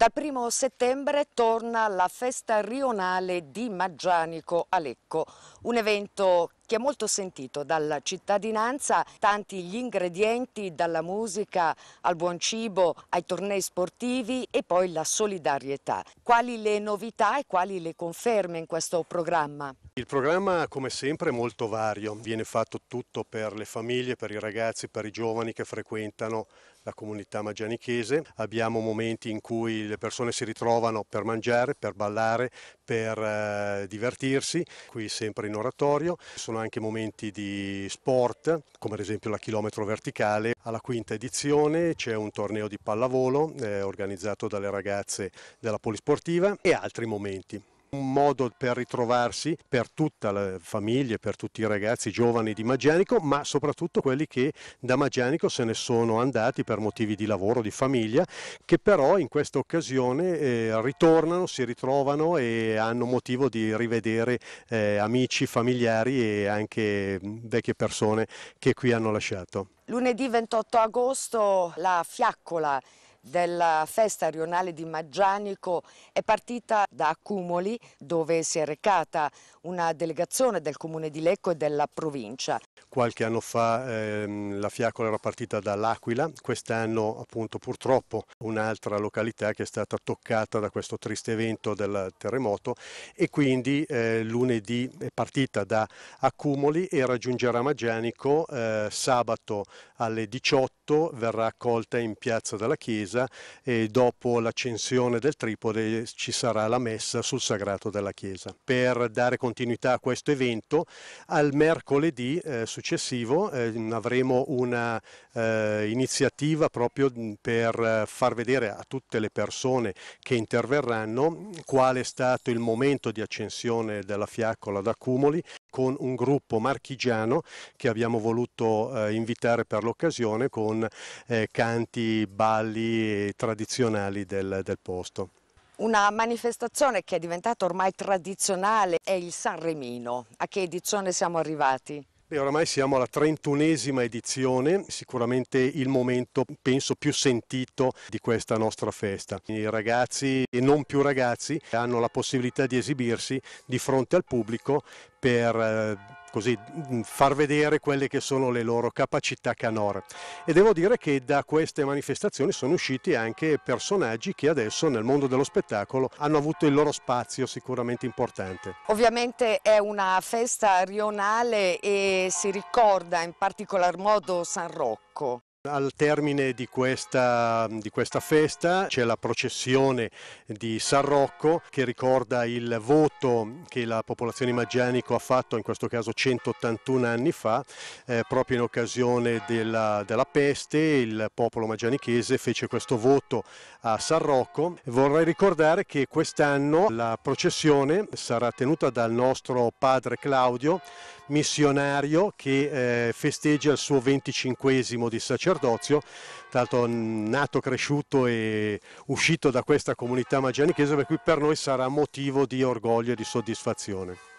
Dal primo settembre torna la festa rionale di Maggianico a Lecco, un evento che è molto sentito dalla cittadinanza, tanti gli ingredienti, dalla musica al buon cibo, ai tornei sportivi e poi la solidarietà. Quali le novità e quali le conferme in questo programma? Il programma come sempre è molto vario, viene fatto tutto per le famiglie, per i ragazzi, per i giovani che frequentano la comunità maggianichese. Abbiamo momenti in cui le persone si ritrovano per mangiare, per ballare, per eh, divertirsi, qui sempre in oratorio. sono anche momenti di sport, come ad esempio la chilometro verticale. Alla quinta edizione c'è un torneo di pallavolo eh, organizzato dalle ragazze della Polisportiva e altri momenti un modo per ritrovarsi per tutta la famiglia, per tutti i ragazzi giovani di Maggianico, ma soprattutto quelli che da Maggianico se ne sono andati per motivi di lavoro, di famiglia, che però in questa occasione eh, ritornano, si ritrovano e hanno motivo di rivedere eh, amici, familiari e anche mm, vecchie persone che qui hanno lasciato. Lunedì 28 agosto la fiaccola della festa rionale di Maggianico è partita da Accumoli dove si è recata una delegazione del comune di Lecco e della provincia. Qualche anno fa ehm, la fiacola era partita dall'Aquila, quest'anno appunto purtroppo un'altra località che è stata toccata da questo triste evento del terremoto e quindi eh, lunedì è partita da Accumoli e raggiungerà Maggianico eh, sabato alle 18 culto verrà accolta in piazza della chiesa e dopo l'accensione del tripode ci sarà la messa sul sagrato della chiesa. Per dare continuità a questo evento, al mercoledì eh, successivo eh, avremo una eh, iniziativa proprio mm, per eh, far vedere a tutte le persone che interverranno qual è stato il momento di accensione della fiaccola d'accumuli con un gruppo marchigiano che abbiamo voluto eh, invitare per l'occasione con eh, canti, balli tradizionali del, del posto. Una manifestazione che è diventata ormai tradizionale è il Sanremino. A che edizione siamo arrivati? Beh, oramai siamo alla 31esima edizione, sicuramente il momento penso più sentito di questa nostra festa. I ragazzi e non più ragazzi hanno la possibilità di esibirsi di fronte al pubblico per eh, così mm, far vedere quelle che sono le loro capacità canore. E devo dire che da queste manifestazioni sono usciti anche personaggi che adesso nel mondo dello spettacolo hanno avuto il loro spazio sicuramente importante. Ovviamente è una festa rionale e si ricorda in particolar modo San Rocco. Al termine di questa, di questa festa c'è la processione di San Rocco che ricorda il voto che la popolazione Maggianico ha fatto, in questo caso 181 anni fa, eh, proprio in occasione della, della, peste. Il popolo maggianichese fece questo voto a San Rocco. Vorrei ricordare che quest'anno la processione sarà tenuta dal nostro padre Claudio missionario che eh, festeggia il suo venticinquesimo di sacerdozio, tanto nato, cresciuto e uscito da questa comunità magianichese, per cui per noi sarà motivo di orgoglio e di soddisfazione.